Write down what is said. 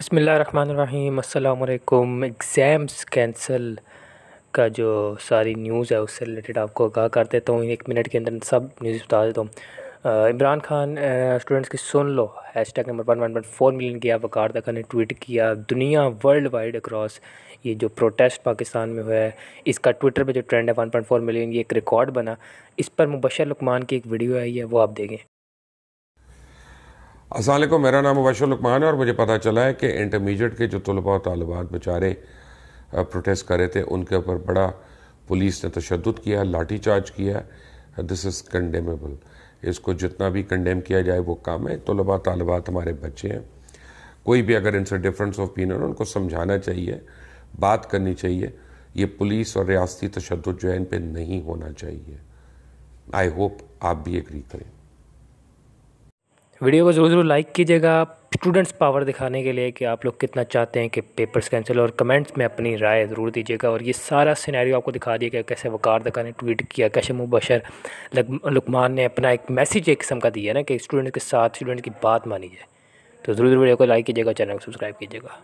बसमिल exams cancel का जो सारी न्यूज़ है उससे रिलेटेड आपको आगाह कर देता हूँ एक मिनट के अंदर सब न्यूज़ बता देता हूँ इमरान खान स्टूडेंट्स की सुन लो hashtag number one one one four million किया वकार दखा ने ट्वीट किया दुनिया वर्ल्ड वाइड अक्रॉस ये जो प्रोटेस्ट पाकिस्तान में हुआ है इसका ट्विटर पर जो ट्रेंड है वन पॉइंट फोर मिलियन ये एक रिकॉर्ड बना इस पर मुबशर लकमान की एक वीडियो आई है वो आप देखें असल मेरा नाम लकमान है और मुझे पता चला है कि इंटरमीडिएट के जो तलबा तलबात बेचारे प्रोटेस्ट कर रहे थे उनके ऊपर बड़ा पुलिस ने तशद किया लाठी चार्ज किया दिस इज़ कंडेमेबल इसको जितना भी कंडेम किया जाए वो काम है तलबा तालबात हमारे बच्चे हैं कोई भी अगर इनसे डिफरेंस ऑफ ओपिनियन उनको समझाना चाहिए बात करनी चाहिए ये पुलिस और रियासती तशद जो है इन पर नहीं होना चाहिए आई होप आप भी एग्री करें वीडियो को ज़रूर ज़रूर लाइक कीजिएगा स्टूडेंट्स पावर दिखाने के लिए कि आप लोग कितना चाहते हैं कि पेपर्स कैंसिल और कमेंट्स में अपनी राय ज़रूर दीजिएगा और ये सारा सिनेरियो आपको दिखा दिया गया कैसे वकार दका ने ट्वीट किया कैसे मुबशर लुकमान ने अपना एक मैसेज एक किस्म का दिया ना कि स्टूडेंट के साथ स्टूडेंट की बात मानी जाए तो ज़रूर ज़रूर वीडियो को लाइक कीजिएगा चैनल को सब्सक्राइब कीजिएगा